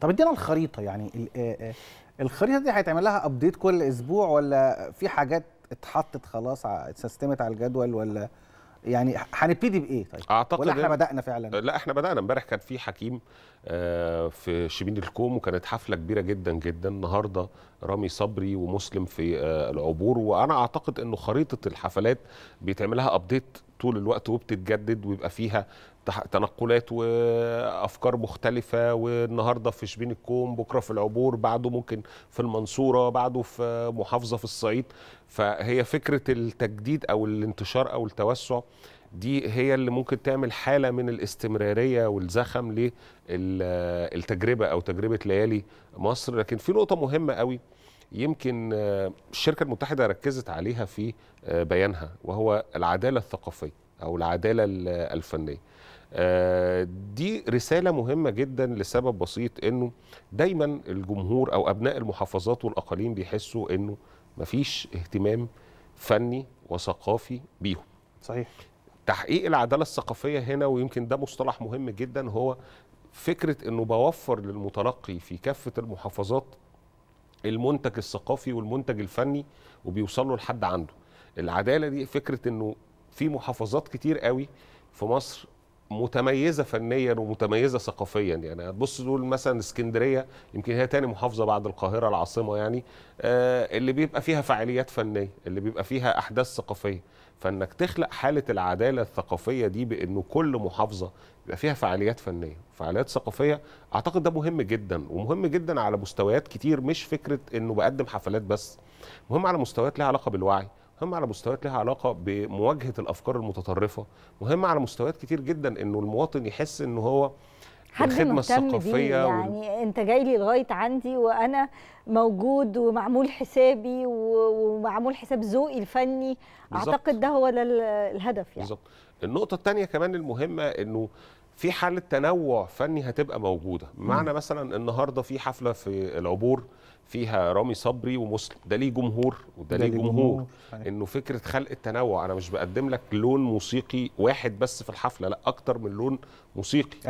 طب ادينا الخريطه يعني آه، آه، الخريطه دي هيتعمل لها ابديت كل اسبوع ولا في حاجات اتحطت خلاص اتسيستمت على الجدول ولا يعني هنبتدي بايه طيب اعتقد ولا احنا بدانا فعلا لا احنا بدانا امبارح كان في حكيم آه، في شبين الكوم وكانت حفله كبيره جدا جدا النهارده رامي صبري ومسلم في العبور وانا اعتقد انه خريطه الحفلات بيتعمل لها ابديت طول الوقت وبتتجدد ويبقى فيها تنقلات وافكار مختلفه والنهارده في شبين الكوم بكره في العبور بعده ممكن في المنصوره بعده في محافظه في الصعيد فهي فكره التجديد او الانتشار او التوسع دي هي اللي ممكن تعمل حاله من الاستمراريه والزخم للتجربه او تجربه ليالي مصر لكن في نقطه مهمه قوي يمكن آه، الشركه المتحده ركزت عليها في آه، بيانها وهو العداله الثقافيه او العداله الفنيه آه، دي رسالة مهمة جدا لسبب بسيط انه دايما الجمهور او ابناء المحافظات والاقاليم بيحسوا انه مفيش اهتمام فني وثقافي بيهم صحيح تحقيق العدالة الثقافية هنا ويمكن ده مصطلح مهم جدا هو فكرة انه بوفر للمتلقي في كافة المحافظات المنتج الثقافي والمنتج الفني وبيوصلوا لحد عنده العداله دي فكره انه في محافظات كتير قوي في مصر متميزه فنيا ومتميزه ثقافيا يعني هتبص دول مثلا اسكندريه يمكن هي تاني محافظه بعد القاهره العاصمه يعني آه، اللي بيبقى فيها فعاليات فنيه اللي بيبقى فيها احداث ثقافيه فانك تخلق حاله العداله الثقافيه دي بانه كل محافظه يبقى فيها فعاليات فنيه فعاليات ثقافيه اعتقد ده مهم جدا ومهم جدا على مستويات كتير مش فكره انه بقدم حفلات بس مهم على مستويات ليها علاقه بالوعي مهم على مستويات لها علاقه بمواجهه الافكار المتطرفه مهم على مستويات كتير جدا انه المواطن يحس انه هو حد مهتم بيه يعني وال... انت جاي لي لغايه عندي وانا موجود ومعمول حسابي ومعمول حساب ذوقي الفني بالزبط. اعتقد ده هو ده الهدف يعني بالظبط النقطه الثانيه كمان المهمه انه في حاله تنوع فني هتبقى موجوده معنى مثلا النهارده في حفله في العبور فيها رامي صبري ومسلم ده ليه جمهور وده ليه جمهور, جمهور. انه فكره خلق التنوع انا مش بقدم لك لون موسيقي واحد بس في الحفله لا اكتر من لون موسيقي